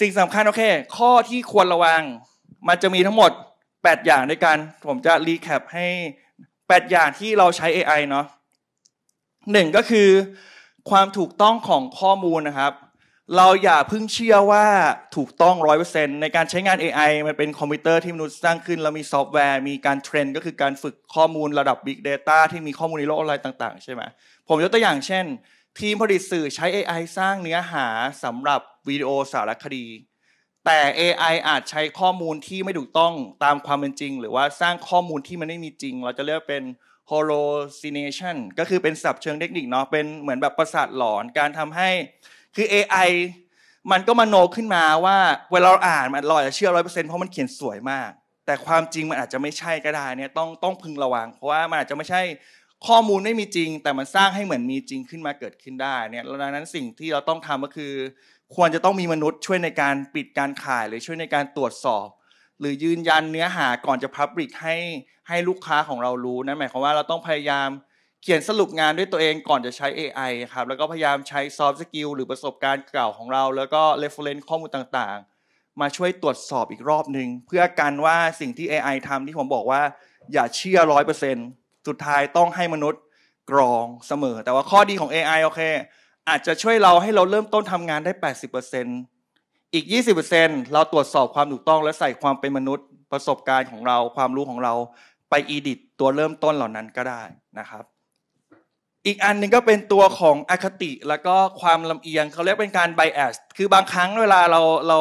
สิ่งสำคัญโอเคข้อที่ควรระวังมันจะมีทั้งหมด 8 อย่างด้วยกันผมจะรีแคปให้8 อย่างที่เราใช้ AI เนาะหนึ่งก็คือความถูกต้องของข้อมูลนะครับเราอย่าพึ่งเชื่อว่าถูกต้องร้อยเปอร์เซ็นในการใช้งาน AI มันเป็นคอมพิวเตอร์ที่มนุษย์สร้างขึ้นแล้วมีซอฟต์แวร์ มีการเทรนก็คือการฝึกข้อมูลระดับ Big Data ที่มีข้อมูลในโลกออนไลน์ต่างๆใช่ไหมผมยกตัวอย่างเช่นทีมผลิตสื่อใช้ AI สร้างเนื้อหาสำหรับวิดีโอสารคดี แต่ AI อาจใช้ข้อมูลที่ไม่ถูกต้องตามความเป็นจริง หรือว่าสร้างข้อมูลที่มันไม่มีจริง เราจะเรียกเป็น hallucination ก็คือเป็นศัพท์เชิงเทคนิคเนาะ เป็นเหมือนแบบประสาทหลอน การทำให้ คือ AI มันก็มาโนขึ้นมาว่าเวลาเราอ่านมันลอยจจะเชื่อร้อยเปอร์เซ็นต์เพราะมันเขียนสวยมาก แต่ความจริงมันอาจจะไม่ใช่ก็ได้เนี่ยต้องต้องพึงระวัง เพราะว่ามันอาจจะไม่ใช่ข้อมูลไม่มีจริง แต่มันสร้างให้เหมือนมีจริงขึ้นมาเกิดขึ้นได้เนี่ยดังนั้นสิ่งที่เราต้องทำก็คือ ควรจะต้องมีมนุษย์ช่วยในการปิดการขายหรือช่วยในการตรวจสอบ หรือยืนยันเนื้อหาก่อนจะพับลิกให้ให้ลูกค้าของเรารู้นั่นหมายความว่าเราต้องพยายามเขียนสรุปงานด้วยตัวเองก่อนจะใช้ AI ครับแล้วก็พยายามใช้ซอฟต์สกิลหรือประสบการณ์เก่าของเรา แล้วก็ reference ข้อมูลต่างๆ มาช่วยตรวจสอบอีกรอบหนึ่งเพื่อกันว่าสิ่งที่ AI ทำที่ผมบอกว่า อย่าเชื่อร้อยเปอร์เซ็นต์สุดท้ายต้องให้มนุษย์กรองเสมอ แต่ว่าข้อดีของ AI โอเคอาจจะช่วยเราให้เราเริ่มต้นทำงานได้ 80%อีก 20%เราตรวจสอบความถูกต้อง และใส่ความเป็นมนุษย์ประสบการณ์ของเรา ความรู้ของเราไปอีดิตตัวเริ่มต้นเหล่านั้นก็ได้นะครับ อีกอันนึงก็เป็นตัวของอคติแล้วก็ความลำเอียงเขาเรียกเป็นการไบแอสคือบางครั้งเวลาเราเรา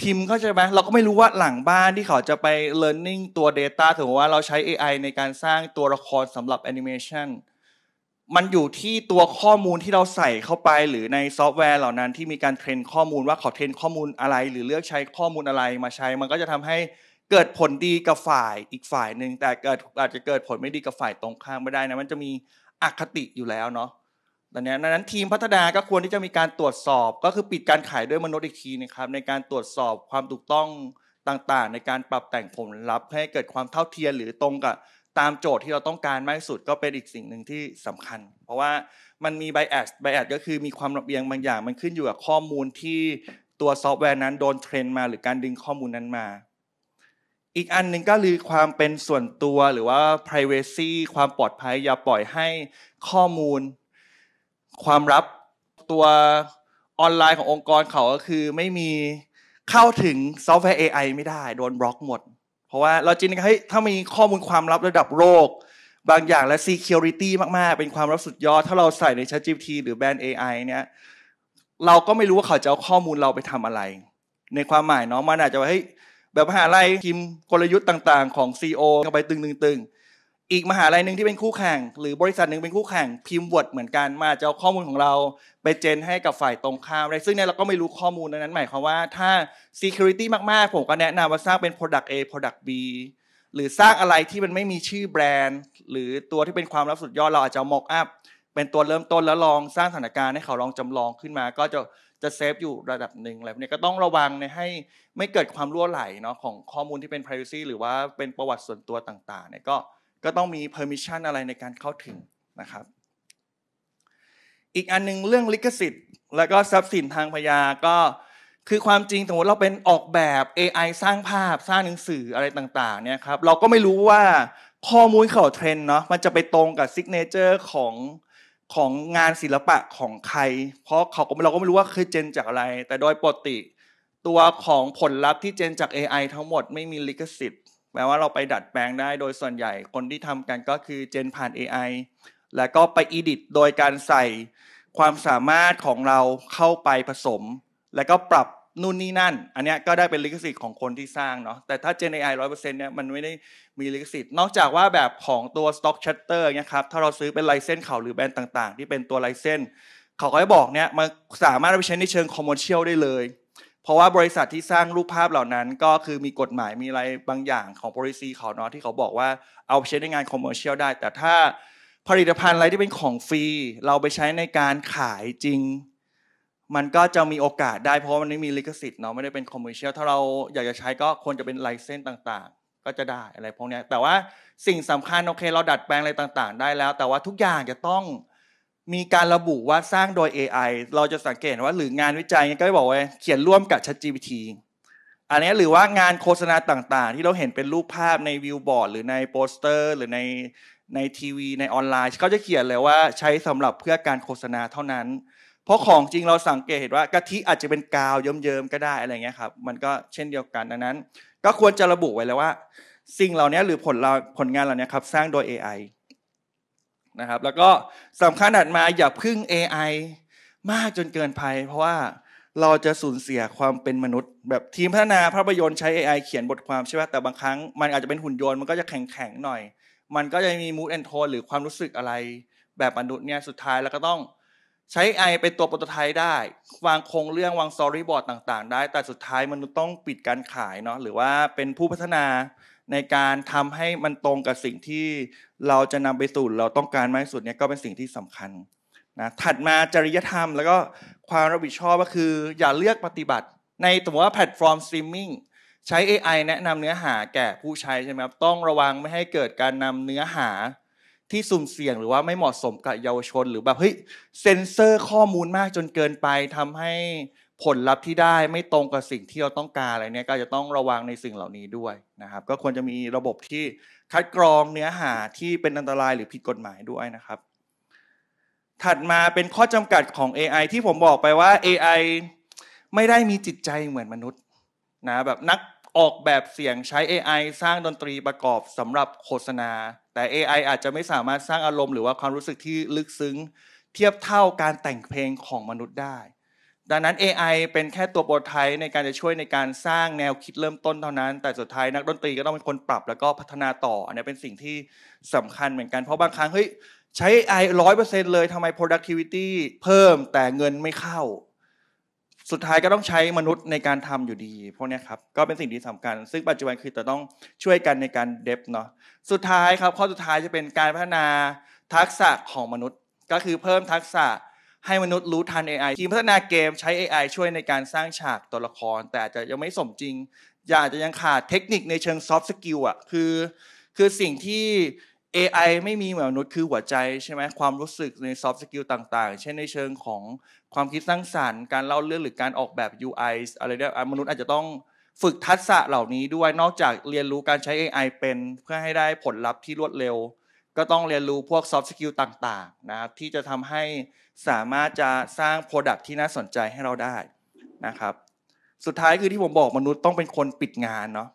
พิมพ์เข้าใจไหมเราก็ไม่รู้ว่าหลังบ้านที่เขาจะไป learning ตัว Data ถึงว่าเราใช้ AI ในการสร้างตัวละครสำหรับ Animation มันอยู่ที่ตัวข้อมูลที่เราใส่เข้าไปหรือในซอฟต์แวร์เหล่านั้นที่มีการเทรนข้อมูลว่าเขาเทรนข้อมูลอะไร หรือเลือกใช้ข้อมูลอะไรมาใช้ มันก็จะทำให้เกิดผลดีกับฝ่ายอีกฝ่ายหนึ่งแต่เกิดอาจจะเกิดผลไม่ดีกับฝ่ายตรงข้ามไม่ได้นะ มันจะมีอคติอยู่แล้วเนาะตอนนี้ดังนั้นทีมพัฒนาก็ควรที่จะมีการตรวจสอบก็คือปิดการขายด้วยมนุษย์อีกทีนะครับในการตรวจสอบความถูกต้องต่างๆ ในการปรับแต่งผลลัพธ์ ให้เกิดความเท่าเทียมหรือตรงกับตามโจทย์ที่เราต้องการมากที่สุดก็เป็นอีกสิ่งหนึ่งที่สำคัญ เพราะว่ามันมีไบแอสไบแอสก็คือมีความลำเบียงบางอย่างมันขึ้นอยู่กับข้อมูลที่ตัวซอฟต์แวร์นั้นโดนเทรนมา หรือการดึงข้อมูลนั้นมา อีกอันหนึ่งก็คือความเป็นส่วนตัวหรือว่า privacy ความปลอดภัย อย่าปล่อยให้ข้อมูลความลับตัวออนไลน์ขององค์กรเขาก็คือไม่มีเข้าถึงซอฟต์แวร์ AI ไม่ได้โดนบล็อกหมด เพราะว่าเราจริงๆเฮ้ยถ้ามีข้อมูลความลับระดับโลกบางอย่างและ security มาก ๆ เป็นความลับสุดยอดถ้าเราใส่ใน ChatGPT หรือแบรนด์ AI เนี่ยเราก็ไม่รู้ว่าเขาจะเอาข้อมูลเราไปทำอะไร ในความหมายเนาะมันอาจจะว่าเฮ้ยแบบหาอะไรทีมกลยุทธ์ต่าง ๆ ของ CEO เข้าไปตึง ๆอีกมหาลัยหนึ่งที่เป็นคู่แข่งหรือบริษัทหนึ่งเป็นคู่แข่งพิมพ์วอดเหมือนกันมาจะเอาข้อมูลของเราไปเจน ให้กับฝ่ายตรงข้ามอะไรซึ่งเนี่ยเราก็ไม่รู้ข้อมูลนั้นหมายความว่าถ้า security มากๆผมก็แนะนำว่าสร้างเป็น product A product B หรือสร้างอะไรที่มันไม่มีชื่อแบรนด์ หรือตัวที่เป็นความลับสุดยอดเราอาจจะมอกอัพเป็นตัวเริ่มต้นแล้วลองสร้างสถานการณ์ให้เขาลองจำลองขึ้นมา ก็จะจะเซฟอยู่ระดับหนึ่งอะไรเนี่ยก็ต้องระวังในให้ไม่เกิดความรั่วไหลเนาะของข้อมูลที่เป็น privacy หรือว่าเป็นประวัติส่วนตัวต่างๆเนี่ยก็ก็ต้องมี permission อะไรในการเข้าถึงนะครับ อีกอันนึงเรื่องลิขสิทธิ์ และก็ทรัพย์สินทางพยาก็คือความจริงสมมติเราเป็นออกแบบ AI สร้างภาพสร้างหนังสืออะไรต่างๆเนี่ยครับเราก็ไม่รู้ว่าข้อมูลเขาเทรนเนาะมันจะไปตรงกับซิกเนเจอร์ของของงานศิลปะของใครเพราะเขาก็เราก็ไม่รู้ว่าคือเจนจากอะไรแต่โดยปกติตัวของผลลัพธ์ที่เจนจาก AI ทั้งหมดไม่มีลิขสิทธิ์แปลว่าเราไปดัดแปลงได้โดยส่วนใหญ่คนที่ทำกันก็คือเจนผ่าน AI แล้วก็ไปอีดิตโดยการใส่ความสามารถของเราเข้าไปผสม แล้วก็ปรับนู่นนี่นั่น อันนี้ก็ได้เป็นลิขสิทธิ์ของคนที่สร้างเนาะแต่ถ้าเ e n AI 100%เนี่ยมันไม่ได้มีลิขสิทธิ์ นอกจากว่าแบบของตัว Stock Chatter เนี่ยครับถ้าเราซื้อเป็นไลเซนส์เขาหรือแบรนด์ต่าง ๆ ที่เป็นตัวไลเซนส์เขาก็จะบอกเนี่ยมันสามารถไปใช้ในเชิงคอมเมอร์เชียลได้เลยเพราะว่าบริษัทที่สร้างรูปภาพเหล่านั้นก็คือมีกฎหมายมีอะไรบางอย่างของบริษีเขาเนาะที่เขาบอกว่าเอาใช้ในงานคอมเมอร์เชียลได้ แต่ถ้าผลิตภัณฑ์อะไรที่เป็นของฟรีเราไปใช้ในการขายจริง มันก็จะมีโอกาส ได้เพราะมันไม่มีลิขสิทธิ์เนาะไม่ได้เป็นคอมเมอร์เชียลถ้าเราอยากจะใช้ก็ควรจะเป็นไลเซนส์ต่างๆ ก็จะได้อะไรพวกนี้แต่ว่าสิ่งสำคัญโอเคเราดัดแปลงอะไรต่างๆ ได้แล้ว แต่ว่าทุกอย่างจะต้องมีการระบุว่าสร้างโดย AI เราจะสังเกตว่าหรืองานวิจัยก็ไบอกว่าเขียนร่วมกับ ChatGPT อันนี้หรือว่างานโฆษณาต่างๆ ที่เราเห็นเป็นรูปภาพในวิวบอร์ดหรือในโปสเตอร์หรือในในทีวีในออนไลน์เขาจะเขียนเลยว่าใช้สำหรับเพื่อการโฆษณาเท่านั้น เพราะของจริงเราสังเกตเห็นว่ากะทิอาจจะเป็นกาวเยิ้มๆก็ได้อะไรเงี้ยครับมันก็เช่นเดียวกันดังนั้น ก็ควรจะระบุไว้เลยว่า สิ่งเหล่านี้หรือผลผลงานเหล่านี้ครับสร้างโดย AI นะครับแล้วก็สำคัญถัดมาอย่าพึ่ง AI มากจนเกินไปเพราะว่าเราจะสูญเสียความเป็นมนุษย์ แบบทีมพัฒนาภาพยนตร์ใช้ AI เขียนบทความใช่ไหมแต่บางครั้ง มันอาจจะเป็นหุ่นยนต์มันก็จะแข็งๆหน่อย มันก็จะมีมูดแอนโทนหรือความรู้สึกอะไร แบบมนุษย์เนี่ยสุดท้ายแล้วก็ต้องใช้ AI เป็นตัวโปรโตไทป์ได้ วางโครงเรื่องวางสตอรี่บอร์ดต่างๆได้ แต่สุดท้ายมนุษย์ต้องปิดการขายเนาะหรือว่าเป็นผู้พัฒนาในการทำให้มันตรงกับสิ่งที่เราจะนำไปสู่เราต้องการมากที่สุดเนี่ยก็เป็นสิ่งที่สำคัญนะถัดมาจริยธรรม แล้วก็ความรับผิดชอบก็คือ อย่าเลือกปฏิบัติในตัวแพลตฟอร์มสตรีมมิ่งใช้ AI แนะนำเนื้อหาแก่ผู้ใช้ใช่ไหมครับต้องระวังไม่ให้เกิดการนำเนื้อหาที่สุ่มเสี่ยงหรือว่าไม่เหมาะสมกับเยาวชน หรือแบบเฮ้ยเซ็นเซอร์ข้อมูลมากจนเกินไปทำให้ผลลัพธ์ที่ได้ไม่ตรงกับสิ่งที่เราต้องการอะไรเนี่ยก็จะต้องระวังในสิ่งเหล่านี้ด้วยนะครับ ก็ควรจะมีระบบที่คัดกรองเนื้อหาที่เป็นอันตรายหรือผิดกฎหมายด้วยนะครับ ถัดมาเป็นข้อจำกัดของ AI ที่ผมบอกไปว่า AI ไม่ได้มีจิตใจเหมือนมนุษย์นะแบบนักออกแบบเสียงใช้ AI สร้างดนตรีประกอบสำหรับโฆษณา แต่ AI อาจจะไม่สามารถสร้างอารมณ์หรือว่าความรู้สึกที่ลึกซึ้ง เทียบเท่าการแต่งเพลงของมนุษย์ได้ดังนั้น AI เป็นแค่ตัวโปรไทป์ในการจะช่วยในการสร้างแนวคิดเริ่มต้นเท่านั้น แต่สุดท้ายนักดนตรีก็ต้องเป็นคนปรับแล้วก็พัฒนาต่อ อันนี้เป็นสิ่งที่สำคัญเหมือนกันเพราะบางครั้งเฮ้ยใช้ AI ร้อยเปอร์เซ็นต์เลยทำไม productivity เพิ่มแต่เงินไม่เข้า สุดท้ายก็ต้องใช้มนุษย์ในการทำอยู่ดีพวกนี้ครับก็เป็นสิ่งที่สำคัญซึ่งปัจจุบันคือจะต้องช่วยกันในการเดฟเนาะสุดท้ายครับข้อสุดท้ายจะเป็นการพัฒนาทักษะของมนุษย์ ก็คือเพิ่มทักษะให้มนุษย์รู้ทัน AI ทีมพัฒนาเกมใช้ AI ช่วยในการสร้างฉากตัวละคร แต่อาจจะยังไม่สมจริง อยาจจะยังขาดเทคนิคในเชิงซอฟต์สกิลอ่ะคือคือสิ่งที่ AI ไม่มีเหมือนมนุษย์คือหัวใจใช่ไหมความรู้สึกในซอฟต์สกิลต่าง ๆ เช่น ในเชิงของความคิดสร้างสรรค์ การเล่าเรื่องหรือการออกแบบ UI อะไรเนี่ยมนุษย์อาจจะต้องฝึกทักษะเหล่านี้ด้วย นอกจากเรียนรู้การใช้ AI เป็นเพื่อให้ได้ผลลัพธ์ที่รวดเร็วก็ต้องเรียนรู้พวก soft skill ต่างๆนะครับที่จะทำให้สามารถจะสร้าง Product ที่น่าสนใจให้เราได้นะครับ สุดท้ายคือที่ผมบอกมนุษย์ต้องเป็นคนปิดงานเนาะ